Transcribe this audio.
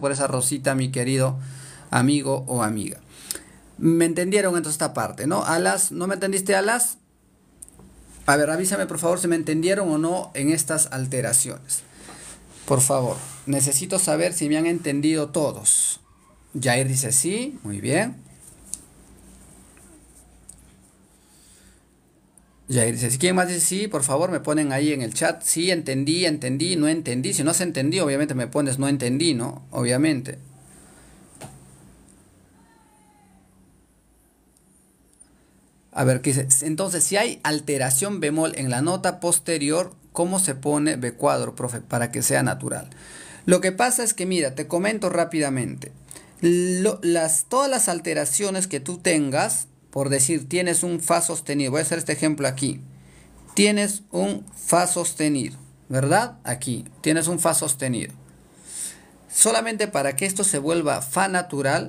por esa rosita, mi querido amigo o amiga. ¿Me entendieron en esta parte, no? Alas, ¿no me entendiste, Alas? A ver, avísame por favor si me entendieron o no en estas alteraciones. Por favor, necesito saber si me han entendido todos. Jair dice sí, muy bien. Ya dice, si quieren más dice sí, por favor me ponen ahí en el chat. Sí, entendí, entendí, no entendí. Si no se entendió, obviamente me pones no entendí, ¿no? Obviamente. A ver, Entonces, si hay alteración bemol en la nota posterior, ¿cómo se pone B cuadro, profe? Para que sea natural. Lo que pasa es que, mira, te comento rápidamente. las, todas las alteraciones que tú tengas, por decir, tienes un fa sostenido. Voy a hacer este ejemplo aquí. Tienes un fa sostenido, ¿verdad? Aquí, tienes un fa sostenido. Solamente para que esto se vuelva fa natural,